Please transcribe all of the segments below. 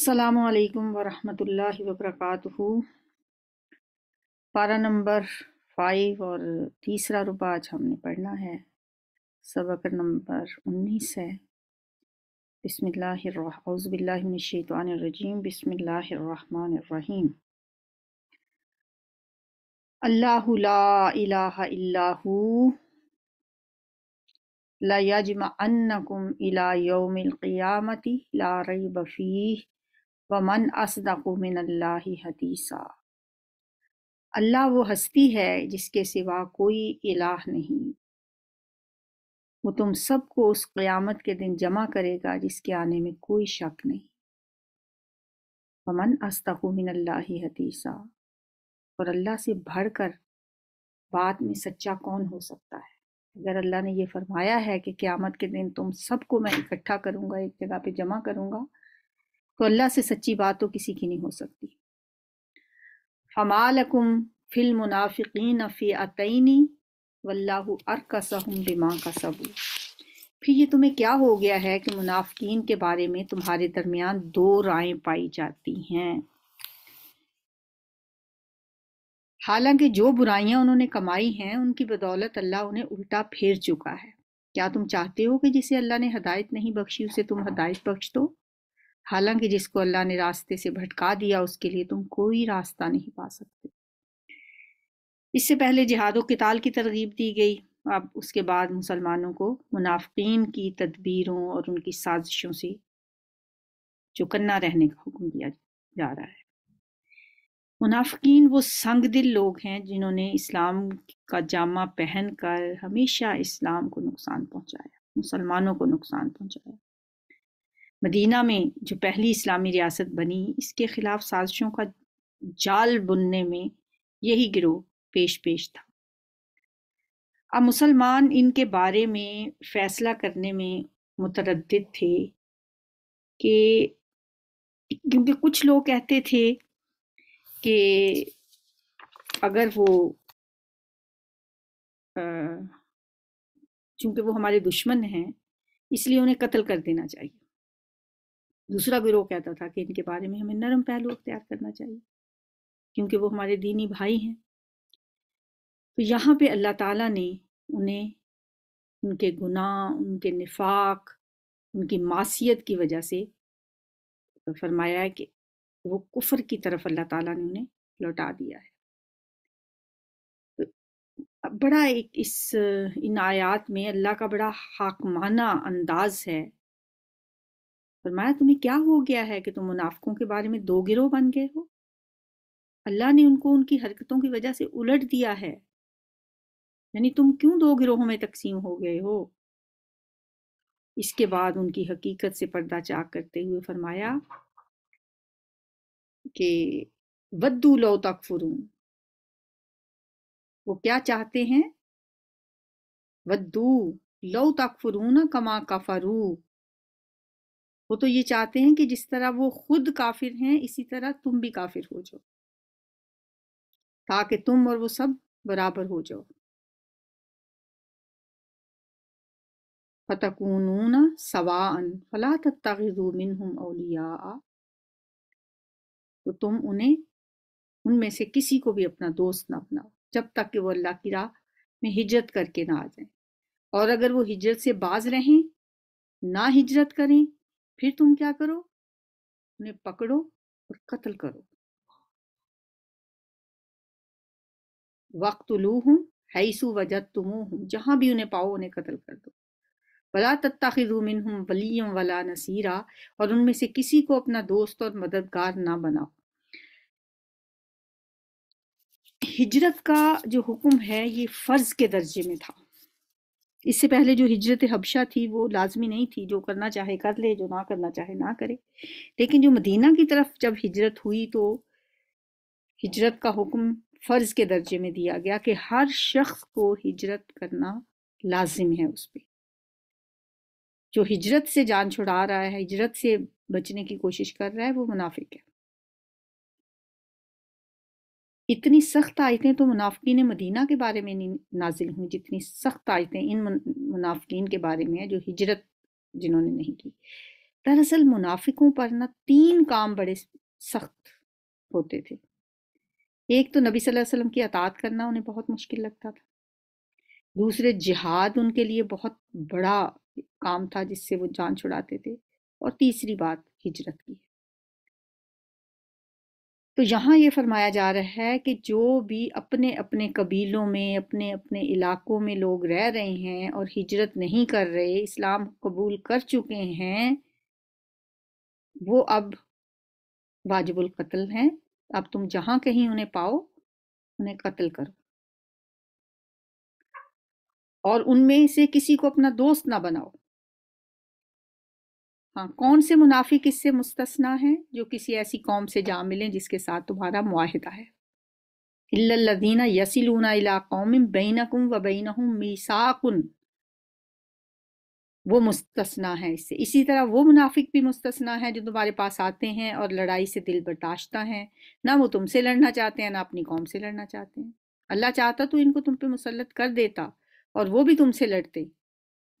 अस्सलाम वरहमतुल्लाहि वबरकातुहू पारा नंबर फाइव और तीसरा रुबा आज हमने पढ़ना है सबक नंबर उन्नीस है बसमिल्लाउज़बिल्लाशैतवानरजीम बसमिल्लाम अल्लाह ला इलाहा इल्लाहू ला यजमा अन्नकुम इला यौमिल क़ियामति ला रैब फीह वमन असदमिनल्ला हदीसा अल्लाह वो हस्ती है जिसके सिवा कोई इलाह नहीं वो तुम सबको उस क़यामत के दिन जमा करेगा जिसके आने में कोई शक नहीं वमन असदमिनल्ला हदीसा और अल्लाह से भर कर बात में सच्चा कौन हो सकता है अगर अल्लाह ने ये फरमाया है कि क़्यामत के दिन तुम सबको मैं इकट्ठा करूंगा एक जगह पे जमा करूँगा तो अल्लाह से सच्ची बात तो किसी की नहीं हो सकती फमालकुम फिल मुनाफिकीन फ़ी अतनी वल्लाह सहुम बिमा का सबू फिर ये तुम्हें क्या हो गया है कि मुनाफिकीन के बारे में तुम्हारे दरमियान दो राय पाई जाती हैं हालांकि जो बुराइयां उन्होंने कमाई हैं उनकी बदौलत अल्लाह उन्हें उल्टा फेर चुका है क्या तुम चाहते हो कि जिसे अल्लाह ने हदायत नहीं बख्शी उसे तुम हदायत बख्श दो हालांकि जिसको अल्लाह ने रास्ते से भटका दिया उसके लिए तुम कोई रास्ता नहीं पा सकते इससे पहले जिहादो किताल की तरगीब दी गई अब उसके बाद मुसलमानों को मुनाफीन की तदबीरों और उनकी साजिशों से चौकन्ना रहने का हुक्म दिया जा रहा है मुनाफिन वो संग दिल लोग हैं जिन्होंने इस्लाम का जामा पहन कर हमेशा इस्लाम को नुकसान पहुंचाया मुसलमानों को नुकसान पहुंचाया मदीना में जो पहली इस्लामी रियासत बनी इसके खिलाफ साजिशों का जाल बुनने में यही गिरोह पेश पेश था अब मुसलमान इनके बारे में फैसला करने में मुतरद थे कि क्योंकि कुछ लोग कहते थे कि अगर वो चूंकि वो हमारे दुश्मन हैं इसलिए उन्हें कत्ल कर देना चाहिए दूसरा गिरोह कहता था कि इनके बारे में हमें नरम पहलू अख्तियार करना चाहिए क्योंकि वो हमारे दीनी भाई हैं तो यहाँ पे अल्लाह ताला ने उन्हें उनके गुनाह उनके निफाक उनकी मासीत की वजह से फरमाया है कि वो कुफर की तरफ अल्लाह ताला ने उन्हें लौटा दिया है तो बड़ा एक इस इन आयात में अल्लाह का बड़ा हाकमाना अंदाज है फरमाया तुम्हें क्या हो गया है कि तुम मुनाफों के बारे में दो गिरोह बन गए हो अल्लाह ने उनको उनकी हरकतों की वजह से उलट दिया है यानी तुम क्यों दो गिरोहों में तकसीम हो गए हो इसके बाद उनकी हकीकत से पर्दा चाक करते हुए फरमाया कि वद्दू लो तक फुरू वो क्या चाहते हैं वद्दू लो तक फुरू ना कमा का फरू वो तो ये चाहते हैं कि जिस तरह वो खुद काफिर हैं इसी तरह तुम भी काफिर हो जाओ ताकि तुम और वो सब बराबर हो जाओ फतकून सवान फला तत्ताजुमिन अलिया तो तुम उन्हें उनमें से किसी को भी अपना दोस्त ना अपनाओ जब तक कि वो अल्लाह की राह में हिजरत करके ना आ जाए और अगर वो हिजरत से बाज रहें ना हिजरत करें फिर तुम क्या करो उन्हें पकड़ो और कत्ल करो वक्त लू हूँ हैसु वजत तुम हूँ जहाँ भी उन्हें पाओ उन्हें कत्ल कर दो वला तत्ताखिजुमिन हूँ वलीम वला नसीरा और उनमें से किसी को अपना दोस्त और मददगार ना बनाओ हिजरत का जो हुक्म है ये फ़र्ज़ के दर्जे में था इससे पहले जो हिजरत हबशा थी वो लाजमी नहीं थी जो करना चाहे कर ले जो ना करना चाहे ना करे लेकिन जो मदीना की तरफ जब हिजरत हुई तो हिजरत का हुक्म फ़र्ज़ के दर्जे में दिया गया कि हर शख्स को हिजरत करना लाजिम है उस पर जो हिजरत से जान छुड़ा रहा है हिजरत से बचने की कोशिश कर रहा है वो मुनाफिक है इतनी सख्त आयतें तो मुनाफिन मदीना के बारे में नहीं नाजिल हुई जितनी सख्त आयतें इन मुनाफिन के बारे में है जो हिजरत जिन्होंने नहीं की दरअसल मुनाफिकों पर ना तीन काम बड़े सख्त होते थे एक तो नबी सल्लल्लाहु अलैहि वसल्लम की अतात करना उन्हें बहुत मुश्किल लगता था दूसरे जिहाद उनके लिए बहुत बड़ा काम था जिससे वो जान छुड़ाते थे और तीसरी बात हिजरत की तो यहाँ ये फरमाया जा रहा है कि जो भी अपने अपने कबीलों में अपने अपने इलाकों में लोग रह रहे हैं और हिजरत नहीं कर रहे इस्लाम कबूल कर चुके हैं वो अब वाजिबुल कत्ल हैं अब तुम जहाँ कहीं उन्हें पाओ उन्हें कत्ल करो और उनमें से किसी को अपना दोस्त ना बनाओ हाँ कौन से मुनाफिक इससे मुस्तना है जो किसी ऐसी कौम से जा मिलें जिसके साथ तुम्हारा माहिदा है इल्लदीना यसिलूना इला कौम बैनकुम व बैनहुम मीसाकुन वो मुस्तना है इससे इसी तरह वो मुनाफिक भी मुस्तना है जो तुम्हारे पास आते हैं और लड़ाई से दिल बर्दाश्ता है ना वो तुमसे लड़ना चाहते हैं ना अपनी कौम से लड़ना चाहते हैं अल्लाह चाहता तो इनको तुम पे मुसलत कर देता और वो भी तुमसे लड़ते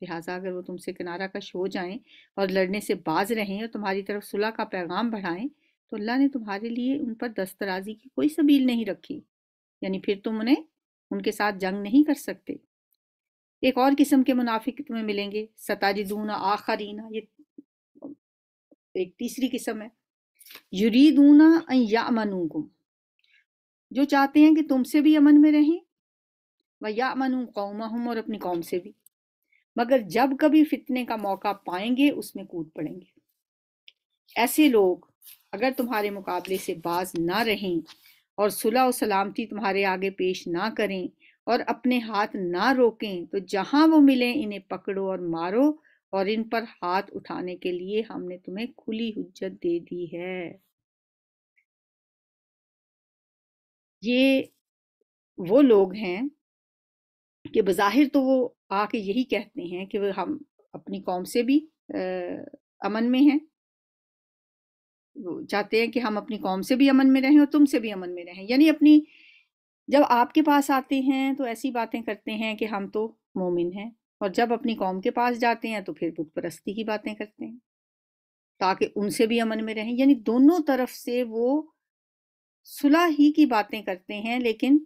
लिहाजा अगर वो तुमसे किनारा कश हो जाएं और लड़ने से बाज रहें और तुम्हारी तरफ सुलह का पैगाम बढ़ाएं तो अल्लाह ने तुम्हारे लिए उन पर दस्तराजी की कोई सबील नहीं रखी यानी फिर तुम उन्हें उनके साथ जंग नहीं कर सकते एक और किस्म के मुनाफिक तुम्हें मिलेंगे सताजिदूना आखरीना ये एक तीसरी किस्म है युरीदूना या मनूकुम जो चाहते हैं कि तुमसे भी अमन में रहें व या मनू कौम और अपनी कौम से भी मगर जब कभी फितने का मौका पाएंगे उसमें कूद पड़ेंगे ऐसे लोग अगर तुम्हारे मुकाबले से बाज ना रहें और सुलह और सलामती तुम्हारे आगे पेश ना करें और अपने हाथ ना रोकें तो जहां वो मिले इन्हें पकड़ो और मारो और इन पर हाथ उठाने के लिए हमने तुम्हें खुली हुज्जत दे दी है ये वो लोग हैं कि बज़ाहिर तो वो आके यही कहते हैं कि वो हम अपनी कौम से भी आ, अमन में हैं चाहते हैं कि हम अपनी कौम से भी अमन में रहें और तुमसे भी अमन में रहें यानी अपनी जब आपके पास आते हैं तो ऐसी बातें करते हैं कि हम तो मोमिन हैं और जब अपनी कौम के पास जाते हैं तो फिर बुत परस्ती की बातें करते हैं ताकि उनसे भी अमन में रहें यानी दोनों तरफ से वो सुलह ही की बातें करते हैं लेकिन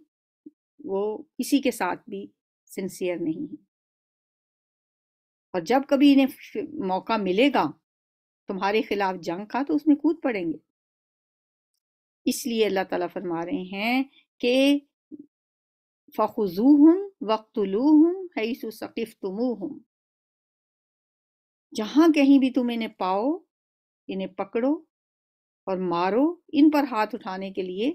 वो किसी के साथ भी सिंसियर नहीं है और जब कभी इन्हें मौका मिलेगा तुम्हारे खिलाफ जंग का तो उसमें कूद पड़ेंगे इसलिए अल्लाह ताला फरमा रहे हैं कि फ़खुजू हम वक्तलू हम हैसु सकीफ़ तुमू हम जहाँ कहीं भी तुम इन्हें पाओ इन्हें पकड़ो और मारो इन पर हाथ उठाने के लिए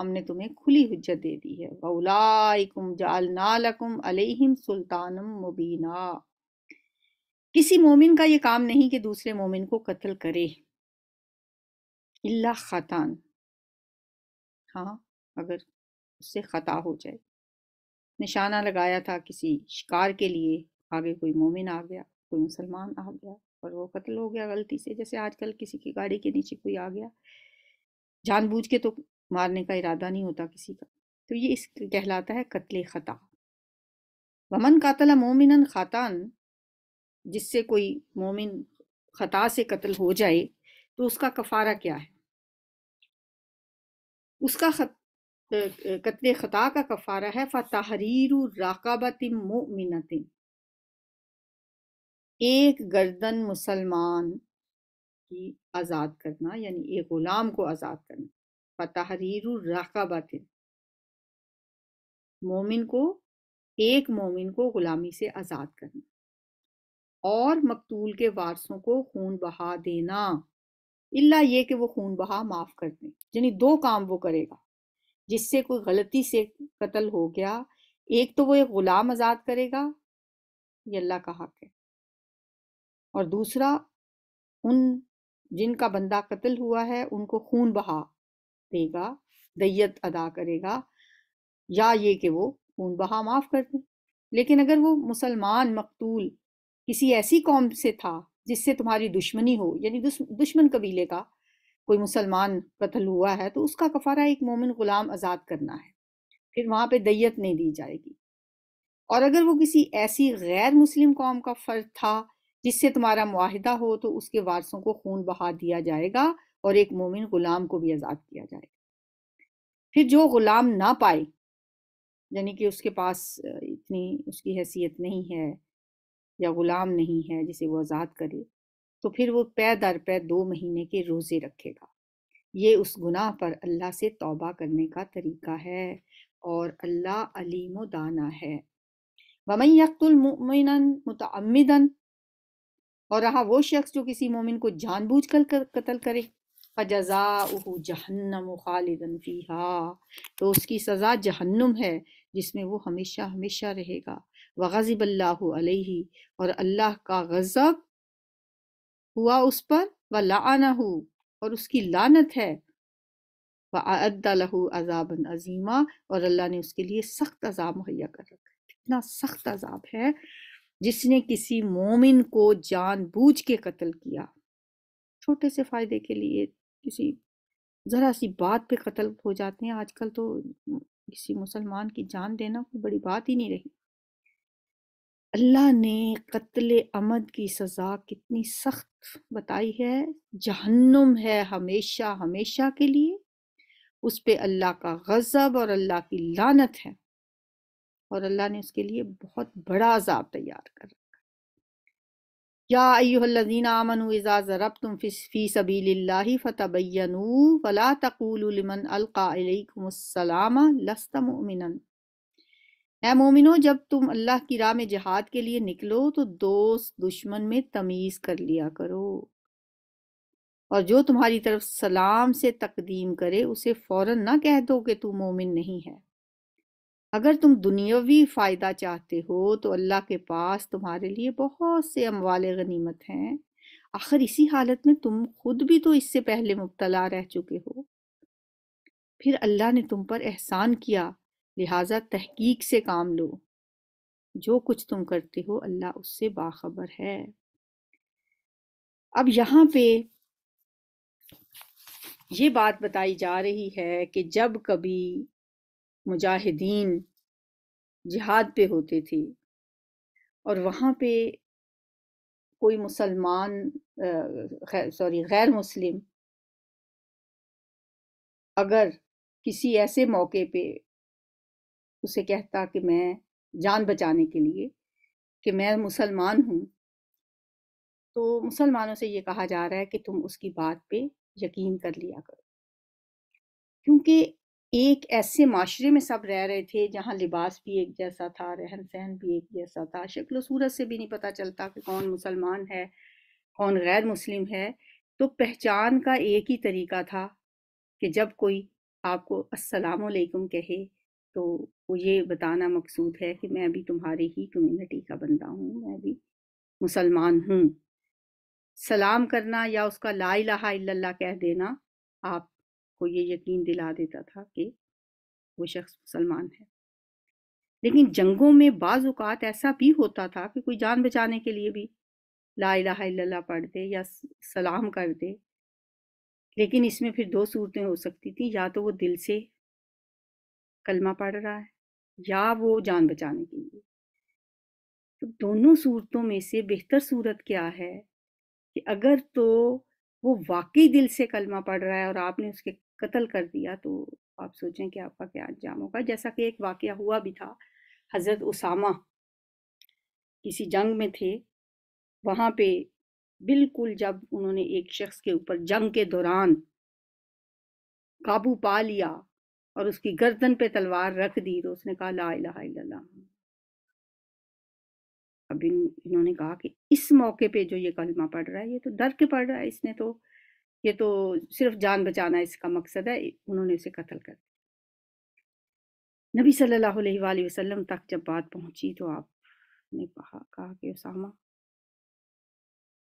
हमने तुम्हें खुली हुज्जत दे दी है वउलाकुम जालनालकुम अलैहिम सुल्तानम मुबीना किसी मोमिन का ये काम नहीं कि दूसरे मोमिन को कत्ल करे इल्ला खतान हाँ अगर उससे खता हो जाए निशाना लगाया था किसी शिकार के लिए आगे कोई मोमिन आ गया कोई मुसलमान आ गया और वो कत्ल हो गया गलती से जैसे आजकल किसी की गाड़ी के नीचे कोई आ गया जानबूझ के तो मारने का इरादा नहीं होता किसी का तो ये इस कहलाता है कत्ल ख़ता वमन कातला मोमिन ख़ातान जिससे कोई मोमिन ख़ता से कत्ल हो जाए तो उसका कफ़ारा क्या है उसका खत, कत्ल ख़ता का कफ़ारा है फ़तहरीर राकाबत मोमिनतिन एक गर्दन मुसलमान की आज़ाद करना यानी एक ग़ुलाम को आज़ाद करना व तहरीर रकाबातिन मोमिन को एक मोमिन को गुलामी से आज़ाद करना और मकतूल के वारसों को खून बहा देना इल्ला ये कि वो खून बहा माफ़ कर दें यानी दो काम वो करेगा जिससे कोई गलती से कत्ल हो गया एक तो वो एक ग़ुलाम आज़ाद करेगा ये अल्लाह का हक है और दूसरा उन जिनका बंदा कत्ल हुआ है उनको खून बहा देगा दैयत अदा करेगा या ये कि वो खून बहा माफ़ कर दे लेकिन अगर वो मुसलमान मकतूल किसी ऐसी कौम से था जिससे तुम्हारी दुश्मनी हो यानी दुश्मन कबीले का कोई मुसलमान कत्ल हुआ है तो उसका कफारा एक मोमिन ग़ुलाम आज़ाद करना है फिर वहाँ पे दैयत नहीं दी जाएगी और अगर वो किसी ऐसी गैर मुस्लिम कौम का फ़र्द था जिससे तुम्हारा माहिदा हो तो उसके वारसों को खून बहा दिया जाएगा और एक मोमिन गुलाम को भी आज़ाद किया जाएगा फिर जो गुलाम ना पाए यानी कि उसके पास इतनी उसकी हैसियत नहीं है या गुलाम नहीं है जिसे वो आज़ाद करे तो फिर वो पै दर पै दो महीने के रोज़े रखेगा ये उस गुनाह पर अल्लाह से तौबा करने का तरीका है और अल्लाह अलीम दाना है वमई यकतुलमिन मुतमदन और रहा वो शख्स जो किसी मोमिन को जानबूझ कर कत्ल करे फ़जा जहन्नम खालिदन फ़ीहा तो उसकी सज़ा जहन्नम है जिसमें वो हमेशा हमेशा रहेगा व गज़बल्लाही और अल्लाह का गज़ब हुआ उस पर व लाना और उसकी लानत है व अद्दालहू अजाबन अजीमा और अल्लाह ने उसके लिए सख्त अजाब मुहैया कर रखा है इतना सख्त अजाब है जिसने किसी मोमिन को जान बूझ के कत्ल किया छोटे से फ़ायदे के लिए किसी ज़रा सी बात पे कत्ल हो जाते हैं आजकल तो किसी मुसलमान की जान देना कोई बड़ी बात ही नहीं रही अल्लाह ने कत्ल अमद की सज़ा कितनी सख्त बताई है जहन्नुम है हमेशा हमेशा के लिए उस पर अल्लाह का गज़ब और अल्लाह की लानत है और अल्लाह ने उसके लिए बहुत बड़ा अजाब तैयार कर याजीना तुम फ़ी सबी फ़तबैन वला लस्तमिन ए मोमिनो जब तुम अल्लाह की राह में जहाद के लिए निकलो तो दोस्त दुश्मन में तमीज़ कर लिया करो और जो तुम्हारी तरफ सलाम से तकदीम करे उसे फ़ौरन ना कह दो कि तू मोमिन नहीं है अगर तुम दुनियावी फ़ायदा चाहते हो तो अल्लाह के पास तुम्हारे लिए बहुत से अमवाल गनीमत हैं आखिर इसी हालत में तुम खुद भी तो इससे पहले मुबतला रह चुके हो फिर अल्लाह ने तुम पर एहसान किया लिहाजा तहकीक से काम लो जो कुछ तुम करते हो अल्लाह उससे बाखबर है अब यहाँ पे ये बात बताई जा रही है कि जब कभी मुजाहिदीन जिहाद पे होते थे और वहाँ पे कोई मुसलमान सॉरी गैर मुस्लिम अगर किसी ऐसे मौके पे उसे कहता कि मैं जान बचाने के लिए कि मैं मुसलमान हूँ तो मुसलमानों से ये कहा जा रहा है कि तुम उसकी बात पे यकीन कर लिया करो क्योंकि एक ऐसे माशरे में सब रह रहे थे जहाँ लिबास भी एक जैसा था रहन सहन भी एक जैसा था शक्ल सूरत से भी नहीं पता चलता कि कौन मुसलमान है कौन गैर मुस्लिम है तो पहचान का एक ही तरीका था कि जब कोई आपको असलकुम कहे तो वो ये बताना मकसूद है कि मैं भी तुम्हारे ही कम्युनिटी का बंदा हूँ मैं भी मुसलमान हूँ सलाम करना या उसका ला इलाहा कह देना आप को ये यकीन दिला देता था कि वो शख्स मुसलमान है लेकिन जंगों में बाज़ात ऐसा भी होता था कि कोई जान बचाने के लिए भी ला लाला पढ़ दे या सलाम कर दे लेकिन इसमें फिर दो सूरतें हो सकती थी या तो वो दिल से कलमा पढ़ रहा है या वो जान बचाने के लिए तो दोनों सूरतों में से बेहतर सूरत क्या है कि अगर तो वो वाकई दिल से कलमा पढ़ रहा है और आपने उसके कत्ल कर दिया तो आप सोचें कि आपका क्या अंजाम होगा जैसा कि एक वाक़ हुआ भी था हज़रत उसामा किसी जंग में थे वहाँ पे बिल्कुल जब उन्होंने एक शख्स के ऊपर जंग के दौरान काबू पा लिया और उसकी गर्दन पे तलवार रख दी तो उसने कहा ला इलाहा अब इन, इन्होंने कहा कि इस मौके पे जो ये कलमा पढ़ रहा है ये तो डर के पढ़ रहा है इसने तो ये तो सिर्फ जान बचाना इसका मकसद है उन्होंने उसे कत्ल कर दिया नबी सल्लल्लाहु अलैहि वसल्लम तक जब बात पहुंची तो आपने कहा कहा कि उसामा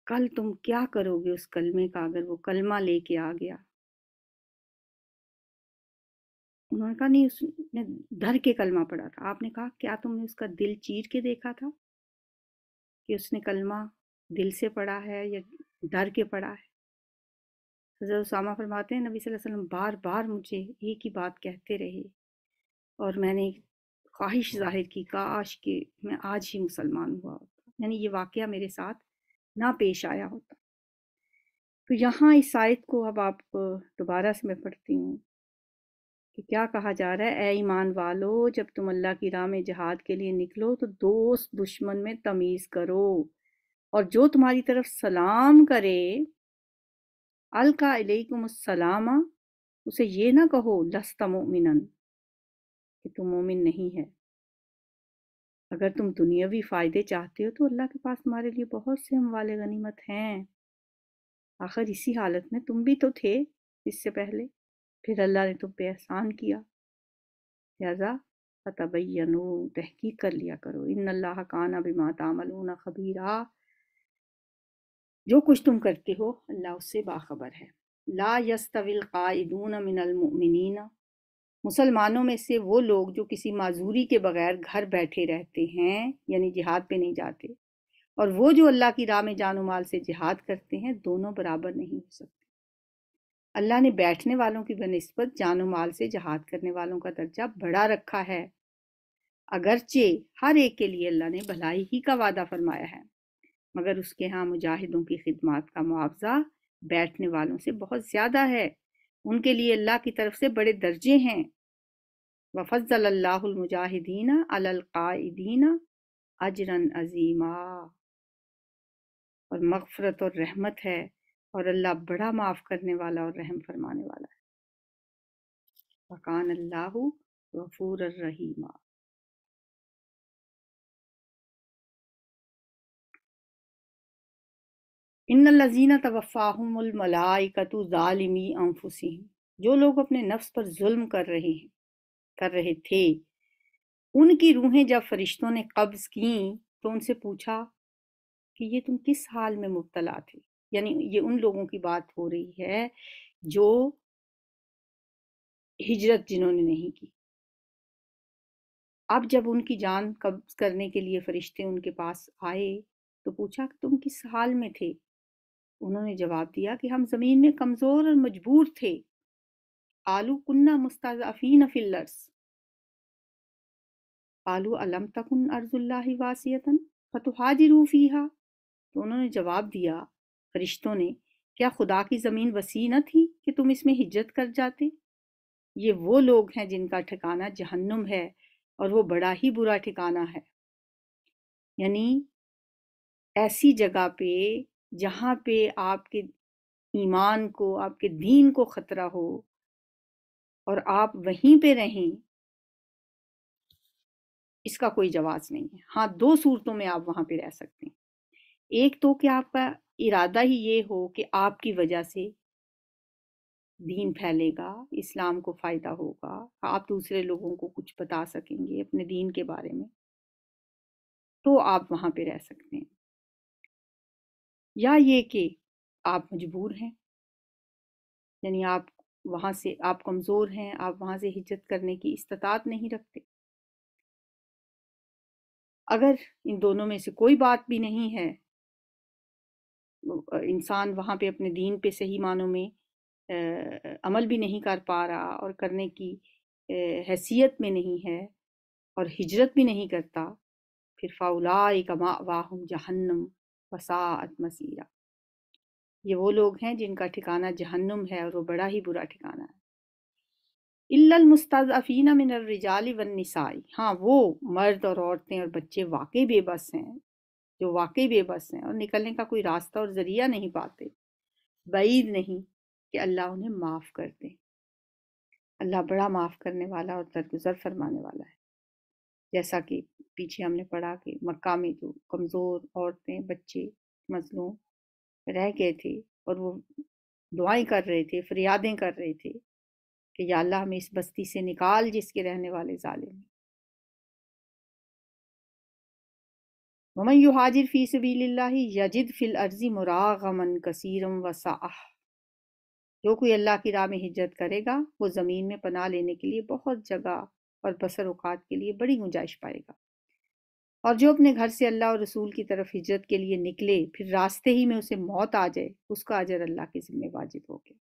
कल तुम क्या करोगे उस कलमे का अगर वो कलमा लेके आ गया उन्होंने कहा नहीं उसने डर के कलमा पड़ा था आपने कहा क्या तुमने उसका दिल चीर के देखा था कि उसने कलमा दिल से पढ़ा है या डर के पढ़ा है हज़रत उसामा फरमाते हैं नबी वसल्लम बार बार मुझे एक ही बात कहते रहे और मैंने ख्वाहिश जाहिर की काश कि मैं आज ही मुसलमान हुआ होता यानी ये वाक़ मेरे साथ ना पेश आया होता तो यहाँ इस आयत को अब आप दोबारा से मैं पढ़ती हूँ कि क्या कहा जा रहा है ए ईमान वालो जब तुम अल्लाह की राह में जहाद के लिए निकलो तो दोस्त दुश्मन में तमीज़ करो और जो तुम्हारी तरफ सलाम करे अलकाकुमसलामा उसे ये ना कहो लस्तमिन मोमिन कि तुम मोमिन नहीं है अगर तुम दुनियावी फ़ायदे चाहते हो तो अल्लाह के पास तुम्हारे लिए बहुत से हम वाले गनीमत हैं आखिर इसी हालत में तुम भी तो थे इससे पहले फिर अल्लाह ने तुम पे एहसान किया लिहाजा फतबैन तहकीक कर लिया करो इन अल्लाह काना बिमा ना खबीरा जो कुछ तुम करते हो अल्लाह उससे बाखबर है ला यस्तविल कायदून मिनलमिन मुसलमानों में से वो लोग जो किसी माजूरी के बगैर घर बैठे रहते हैं यानी जिहाद पे नहीं जाते और वो जो अल्लाह की राह में जान माल से जिहाद करते हैं दोनों बराबर नहीं हो सकते अल्लाह ने बैठने वालों की बनस्बत जान माल से जहाद करने वालों का दर्जा बढ़ा रखा है अगरचे हर एक के लिए अल्लाह ने भलाई ही का वादा फरमाया है मगर उसके यहाँ मुजाहिदों की खिदमत का मुआवजा बैठने वालों से बहुत ज़्यादा है उनके लिए अल्लाह की तरफ से बड़े दर्जे हैं वफ़ज़ल्लामुजाहिदीन अलकादीन अजरन अजीमा और मगफरत और रहमत है और अल्लाह बड़ा माफ़ करने वाला और रहम फरमाने वाला है वकान अल्लाह गफूर रहीमा इन लजीना तवफ़ाहमलाकतु ालमी अनफुसम जो लोग अपने नफ्स पर जुल्म कर रहे हैं कर रहे थे उनकी रूहें जब फरिश्तों ने कब्ज़ की तो उनसे पूछा कि ये तुम किस हाल में मुबतला थे यानी ये उन लोगों की बात हो रही है जो हिजरत जिन्होंने नहीं की अब जब उनकी जान कब्ज करने के लिए फरिश्ते उनके पास आए तो पूछा तुम किस हाल में थे उन्होंने जवाब दिया कि हम ज़मीन में कमज़ोर और मजबूर थे आलू कुन्ना मुस्ताफ़ीन फिल्लर्स आलू अलम तकन अर्जुल्ला वासीतन फतहाजी रूफीहा तो उन्होंने जवाब दिया फरिश्तों ने क्या खुदा की ज़मीन वसी न थी कि तुम इसमें हिजरत कर जाते ये वो लोग हैं जिनका ठिकाना जहन्नुम है और वो बड़ा ही बुरा ठिकाना है यानी ऐसी जगह पे जहाँ पे आपके ईमान को आपके दीन को खतरा हो और आप वहीं पे रहें इसका कोई जवाब नहीं है हाँ दो सूरतों में आप वहाँ पे रह सकते हैं एक तो कि आपका इरादा ही ये हो कि आपकी वजह से दीन फैलेगा इस्लाम को फ़ायदा होगा आप दूसरे लोगों को कुछ बता सकेंगे अपने दीन के बारे में तो आप वहाँ पे रह सकते हैं या ये कि आप मजबूर हैं यानी आप वहाँ से आप कमज़ोर हैं आप वहाँ से हिजरत करने की इस्तात नहीं रखते अगर इन दोनों में से कोई बात भी नहीं है इंसान वहाँ पे अपने दीन पे सही मानों में आ, अमल भी नहीं कर पा रहा और करने की हैसियत में नहीं है और हिजरत भी नहीं करता फिर फ़ाउला कमा वाहम जहन्नम फसात मसीरा ये वो लोग हैं जिनका ठिकाना जहन्नुम है और वो बड़ा ही बुरा ठिकाना है मिनरिजाल मिनरजाल वनसाई हाँ वो मर्द और औरतें और बच्चे वाकई बेबस हैं जो वाकई बेबस हैं और निकलने का कोई रास्ता और ज़रिया नहीं पाते बैद नहीं कि अल्लाह उन्हें माफ़ कर दे अल्लाह बड़ा माफ़ करने वाला और दरगुजर फरमाने वाला है जैसा कि पीछे हमने पढ़ा कि मक्का में जो कमज़ोर औरतें बच्चे मजलूम रह गए थे और वो दुआएं कर रहे थे फरियादें कर रहे थे कि या अल्लाह हमें इस बस्ती से निकाल जिसके रहने वाले जालिम ममन यू हाजिर फ़ी सबील्ला यजिद फ़िल अर्ज़ी मुरागमन कसीरम वसाह जो कोई अल्लाह की राह में हिजरत करेगा वो ज़मीन में पनाह लेने के लिए बहुत जगह और बसर अवकात के लिए बड़ी गुंजाइश पाएगा और जो अपने घर से अल्लाह और रसूल की तरफ हिजरत के लिए निकले फिर रास्ते ही में उसे मौत आ जाए उसका अजर अल्लाह के ज़िम्मे वाजिब हो गया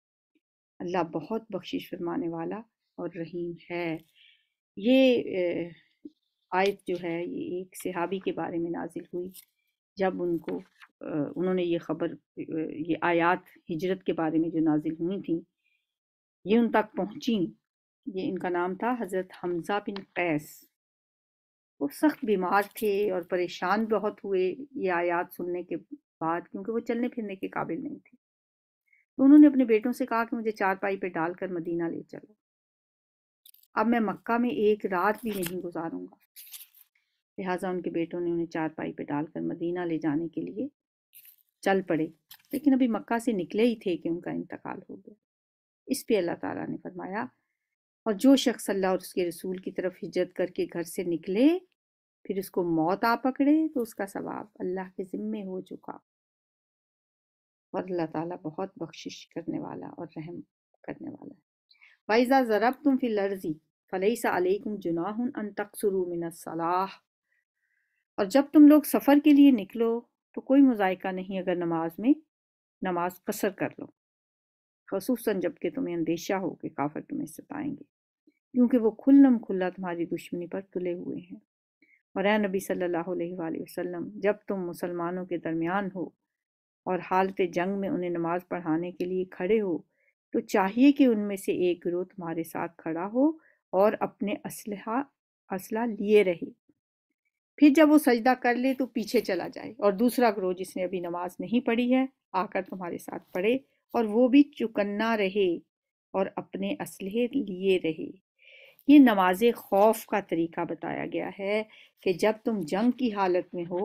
अल्लाह बहुत बख्शिश फरमाने वाला और रहीम है ये आयत जो है ये एक सिहाबी के बारे में नाजिल हुई जब उनको उन्होंने ये खबर ये आयात हिजरत के बारे में जो नाजिल हुई थी ये उन तक पहुँची ये इनका नाम था हज़रत हमज़ा बिन कैस वो सख्त बीमार थे और परेशान बहुत हुए ये आयात सुनने के बाद क्योंकि वो चलने फिरने के काबिल नहीं थे तो उन्होंने अपने बेटों से कहा कि मुझे चारपाई पर डालकर मदीना ले चलो अब मैं मक्का में एक रात भी नहीं गुजारूंगा लिहाजा उनके बेटों ने उन्हें चारपाई पर डालकर मदीना ले जाने के लिए चल पड़े लेकिन अभी मक्का से निकले ही थे कि उनका इंतकाल हो गया इस पे अल्लाह ताला ने फरमाया और जो शख्स अल्लाह और उसके रसूल की तरफ हिजरत करके घर से निकले फिर उसको मौत आ पकड़े तो उसका सवाब अल्लाह के ज़िम्मे हो चुका और अल्लाह ताला बहुत बख्शिश करने वाला और रहम करने वाला है वाइजा ज़रब तुम फिर लर्जी फ़लैसा अलैकुम जुनाह अन तकसरू मिनसलाह और जब तुम लोग सफ़र के लिए निकलो तो कोई मुजायका नहीं अगर नमाज में नमाज कसर कर लो खसूस जबकि तुम्हें अंदेशा हो कि काफर तुम्हें सताएंगे क्योंकि वो खुल्लम खुल्ला तुम्हारी दुश्मनी पर तुले हुए हैं और ए नबी सल्लल्लाहु अलैहि वसल्लम जब तुम मुसलमानों के दरमियान हो और हालत जंग में उन्हें नमाज पढ़ाने के लिए खड़े हो तो चाहिए कि उनमें से एक गिरोह तुम्हारे साथ खड़ा हो और अपने असलहा असला लिए रहे फिर जब वो सजदा कर ले तो पीछे चला जाए और दूसरा ग्रोह जिसने अभी नमाज नहीं पढ़ी है आकर तुम्हारे साथ पढ़े और वो भी चुकन्ना रहे और अपने असलहे लिए रहे ये नमाज खौफ का तरीका बताया गया है कि जब तुम जंग की हालत में हो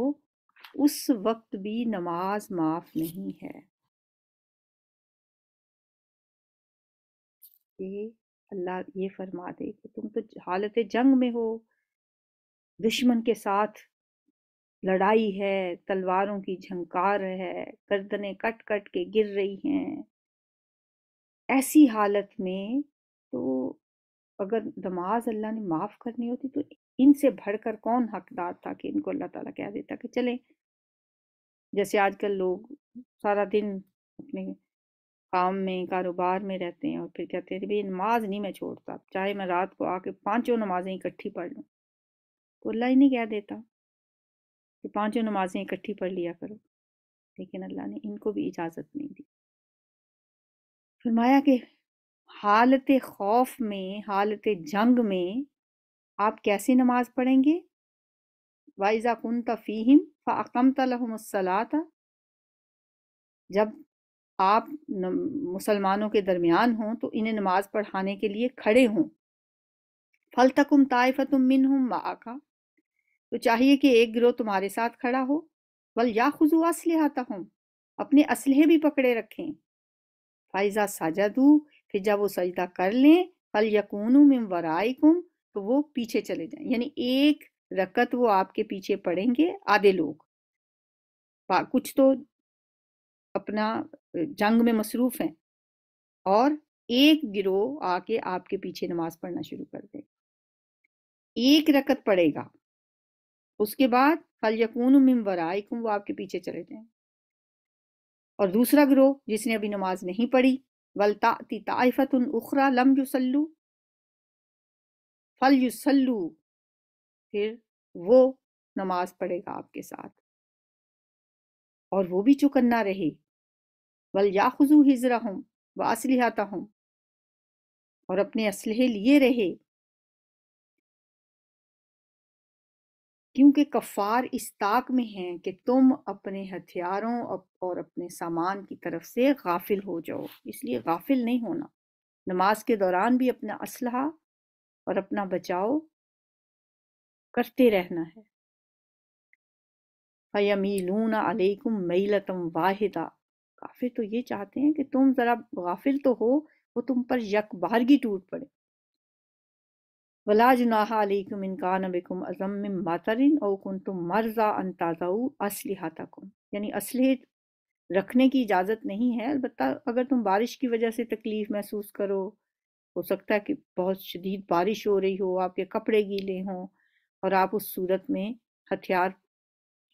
उस वक्त भी नमाज माफ नहीं है ये अल्लाह ये फरमा दे कि तुम तो हालत जंग में हो दुश्मन के साथ लड़ाई है तलवारों की झंकार है गर्दने कट कट के गिर रही हैं ऐसी हालत में तो अगर नमाज अल्लाह ने माफ़ करनी होती तो इनसे भर कर कौन हकदार था कि इनको अल्लाह ताला कह देता कि चले जैसे आजकल लोग सारा दिन अपने काम में कारोबार में रहते हैं और फिर कहते हैं भाई नमाज नहीं मैं छोड़ता चाहे मैं रात को आके पांचों नमाजें इकट्ठी पढ़ लूँ तो अल्लाह ही नहीं कह देता कि पाँचों नमाजें इकट्ठी पढ़ लिया करो लेकिन अल्लाह ने इनको भी इजाज़त नहीं दी फरमाया कि हालत खौफ में हालत जंग में आप कैसे नमाज़ पढ़ेंगे वाइज़ा कन तफ़ीम फ़ाकम तलमसलात जब आप मुसलमानों के दरमियान हों तो इन्हें नमाज़ पढ़ाने के लिए खड़े हों फल फलतकुम ताइफ़तुम मिन हम आका तो चाहिए कि एक गिरोह तुम्हारे साथ खड़ा हो वल या खुजू असलहा हम अपने असलहे भी पकड़े रखें फाइजा साजा दू फिर जब वो सजदा कर लें फल यकून में वराय कुम तो वो पीछे चले जाएं यानी एक रकत वो आपके पीछे पड़ेंगे आधे लोग कुछ तो अपना जंग में मसरूफ हैं और एक गिरोह आके आपके पीछे नमाज पढ़ना शुरू कर दे एक रकत पड़ेगा उसके बाद फल यकून वराय कुम वो आपके पीछे चले जाएं और दूसरा गिरोह जिसने अभी नमाज नहीं पढ़ी वलताति ताइफ़तुन उखरा लम युसल्लू फल युसल्लू फिर वो नमाज पढ़ेगा आपके साथ और वो भी चुकन्ना रहे वल या याखुजू हिजरा हम व असलिहाता हम और अपने असलहे लिए रहे क्योंकि कफ़ार इस ताक में हैं कि तुम अपने हथियारों और अपने सामान की तरफ से गाफिल हो जाओ इसलिए गाफिल नहीं होना नमाज के दौरान भी अपना असलहा और अपना बचाव करते रहना है फ़यमीलून अलैकुम मैलतम वाहिदा काफिर तो ये चाहते हैं कि तुम ज़रा गाफिल तो हो वो तुम पर बारगी टूट पड़े वलाजुनाकुम इनकानबिकुम अज़म मातरिन और कन तुम मर्जा अनताज़ाऊ असलहातकुम यानी असलहे रखने की इजाज़त नहीं है अलबत् अगर तुम बारिश की वजह से तकलीफ़ महसूस करो हो सकता है कि बहुत शदीद बारिश हो रही हो आपके कपड़े गीले हों और आप उस सूरत में हथियार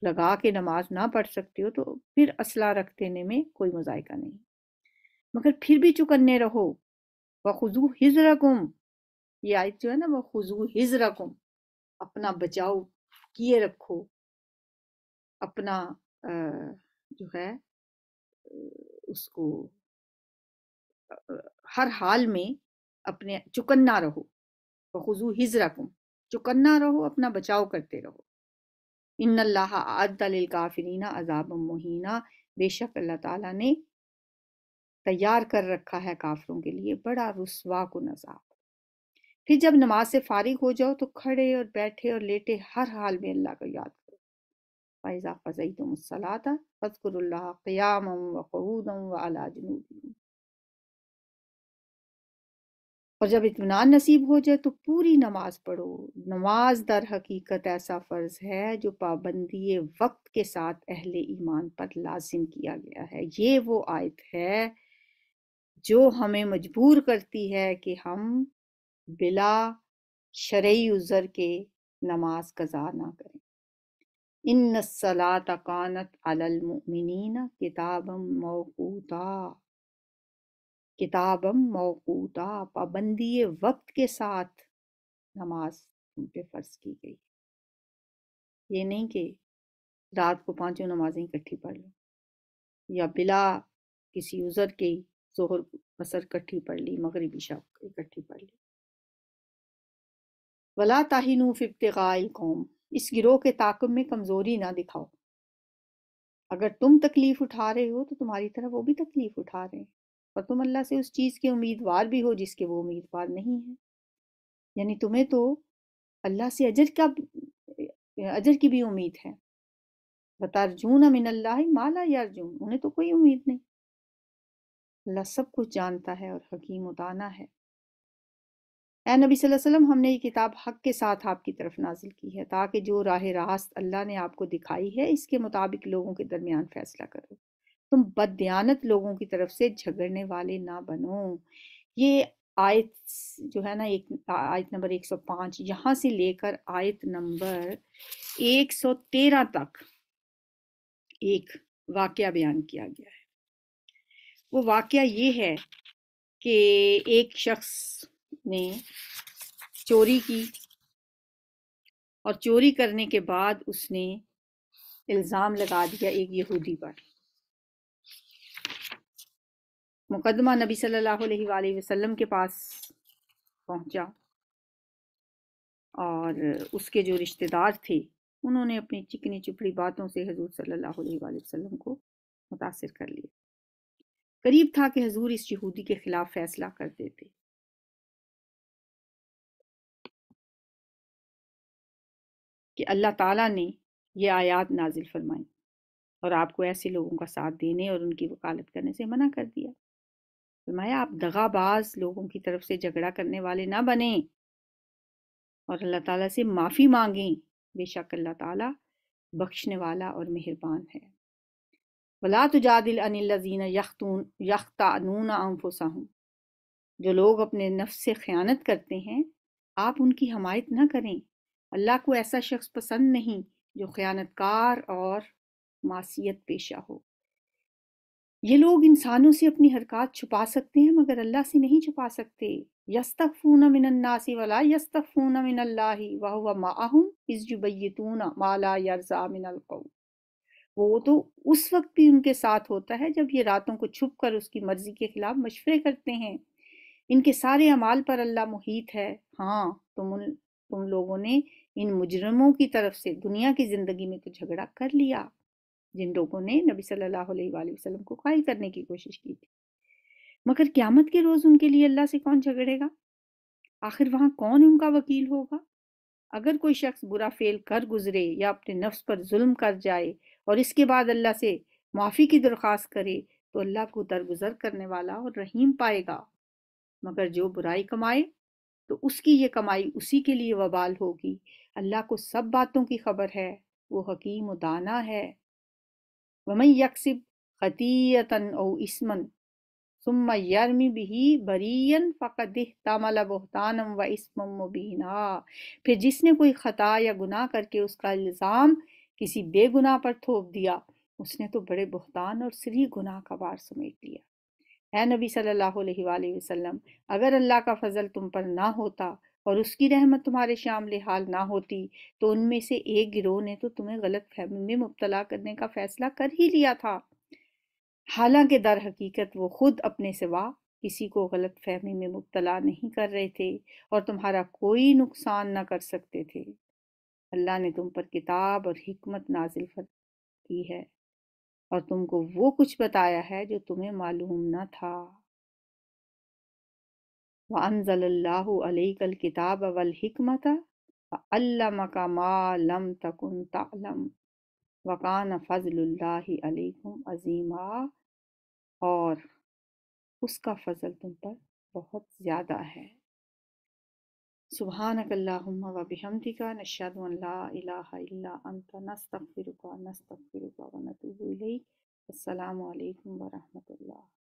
लगा के नमाज ना पढ़ सकते हो तो फिर असला रख देने में कोई मजायका नहीं मगर फिर भी चुकन्ने रहो व हिज़रा गुम ये आयत जो है ना वो खुजू रखो अपना बचाओ किए रखो अपना जो है उसको हर हाल में अपने चुकन्ना रहो बखुजू रखो चुकन्ना रहो अपना बचाव करते रहो इन अल्लाह आदल काफरीना अजाब मोहिना बेशक अल्लाह ताला ने तैयार कर रखा है काफरों के लिए बड़ा रसवा को नजाब फिर जब नमाज से फारिग हो जाओ तो खड़े और बैठे और लेटे हर हाल में अल्लाह को याद करो फ़ैज़ा फ़ज़ई तुम सला फ़जकुरल्ला और जब इतमान नसीब हो जाए तो पूरी नमाज पढ़ो नमाज दर हकीकत ऐसा फ़र्ज है जो पाबंदी वक्त के साथ अहल ईमान पर लाजिम किया गया है ये वो आयत है जो हमें मजबूर करती है कि हम बिला शरय उज़र के नमाज कज़ा ना करें इन सलात अलमिन किताबम मौकूता किताबम मौकूता पाबंदी वक्त के साथ नमाज उन पर फ़र्ज की गई ये नहीं कि रात को पांचों नमाजें इकट्ठी पढ़ लो या बिला किसी उज़र के जोहर असर इकट्ठी पढ़ ली मगरबी शाह इकट्ठी पढ़ ली वला ताहिनु फिफ्तल कौम इस गिरोह के ताकब में कमज़ोरी ना दिखाओ अगर तुम तकलीफ़ उठा रहे हो तो तुम्हारी तरह वो भी तकलीफ़ उठा रहे हैं और तुम अल्लाह से उस चीज़ के उम्मीदवार भी हो जिसके वो उम्मीदवार नहीं है यानी तुम्हें तो अल्लाह से अजर का अजर की भी उम्मीद है बतारजून अमिन अल्लाह माला यारजून उन्हें तो कोई उम्मीद नहीं अल्लाह सब कुछ जानता है और हकीम उताना है ए नबी वसल्लम हमने ये किताब हक के साथ आपकी तरफ नाजिल की है ताकि जो राह रास्त अल्लाह ने आपको दिखाई है इसके मुताबिक लोगों के दरमियान फैसला करो तुम बदयानत लोगों की तरफ से झगड़ने वाले ना बनो ये आयत जो है ना एक आयत नंबर 105 यहाँ से लेकर आयत नंबर 113 तक एक वाक्य बयान किया गया है वो वाक्य ये है कि एक शख्स ने चोरी की और चोरी करने के बाद उसने इल्ज़ाम लगा दिया एक यहूदी पर मुकदमा नबी सल्लल्लाहु अलैहि वसल्लम के पास पहुंचा और उसके जो रिश्तेदार थे उन्होंने अपनी चिकनी चुपड़ी बातों से हजूर सल्लल्लाहु अलैहि वसल्लम को मुतासर कर लिया करीब था कि हजूर इस यहूदी के ख़िलाफ़ फैसला कर देते कि अल्लाह ताला ने ये आयात नाजिल फरमाई और आपको ऐसे लोगों का साथ देने और उनकी वकालत करने से मना कर दिया फरमाया आप दगाबाज लोगों की तरफ से झगड़ा करने वाले ना बने और अल्लाह ताला से माफ़ी मांगें बेशक अल्लाह ताला बख्शने वाला और मेहरबान है वला तुजादिल अनिल्लजीन यखतून यख्तानून हूँ जो लोग अपने नफ्स से ख़यानत करते हैं आप उनकी हमायत ना करें अल्लाह को ऐसा शख्स पसंद नहीं जो ख़यानतकार और मासीत पेशा हो ये लोग इंसानों से अपनी हरकत छुपा सकते हैं मगर अल्लाह से नहीं छुपा सकते यस्तफ़ून मिनन्नासी वला यस्तफ़ून मिनल्लाहि वह हुआ माहम इज़ुबैतून माला यरजा मिनलकौ वो तो उस वक्त भी उनके साथ होता है जब ये रातों को छुप कर उसकी मर्ज़ी के ख़िलाफ़ मशवरे करते हैं इनके सारे अमाल पर अल्लाह मुहित है हाँ तुम उन तुम लोगों ने इन मुजरमों की तरफ से दुनिया की ज़िंदगी में तो झगड़ा कर लिया जिन लोगों ने नबी सल्लल्लाहु अलैहि वसल्लम को कायल करने की कोशिश की थी मगर क्यामत के रोज़ उनके लिए अल्लाह से कौन झगड़ेगा आखिर वहाँ कौन उनका वकील होगा अगर कोई शख्स बुरा फेल कर गुजरे या अपने नफ्स पर जुल्म कर जाए और इसके बाद अल्लाह से माफ़ी की दरख्वास्त करे तो अल्लाह को दरगुजर करने वाला और रहीम पाएगा मगर जो बुराई कमाए तो उसकी ये कमाई उसी के लिए वबाल होगी अल्लाह को सब बातों की खबर है वो हकीम दाना है वमई यकसिब खतीयतन ओ इसमन सुम यर्मी बिही बरीन फ़कद तमल बहतानम व इसम मुबीना फिर जिसने कोई ख़ता या गुनाह करके उसका इल्ज़ाम किसी बेगुनाह पर थोप दिया उसने तो बड़े बहतान और सरी गुनाह का वार समेट लिया है नबी सल्लल्लाहु अलैहि वसल्लम अगर अल्लाह का फजल तुम पर ना होता और उसकी रहमत तुम्हारे शामिल हाल ना होती तो उनमें से एक गिरोह ने तो तुम्हें गलत फहमी में मुबतला करने का फैसला कर ही लिया था हालांकि दर हकीकत वो खुद अपने सिवा किसी को गलत फहमी में मुबतला नहीं कर रहे थे और तुम्हारा कोई नुकसान ना कर सकते थे अल्लाह ने तुम पर किताब और हमत नाजिल की है और तुमको वो कुछ बताया है जो तुम्हें मालूम न था वनज़ल्लाकल किताब अवल हमत अल्लामका मालम तकुन तालम वकान फ़ज़ल्ला अलैकुम अजीमा और उसका फ़ज़ल तुम पर बहुत ज़्यादा है سبحانك اللهم وبحمدك نشهد أن لا إله إلا أنت نستغفرك ونستغفرك ونتوب إليك السلام عليكم ورحمة الله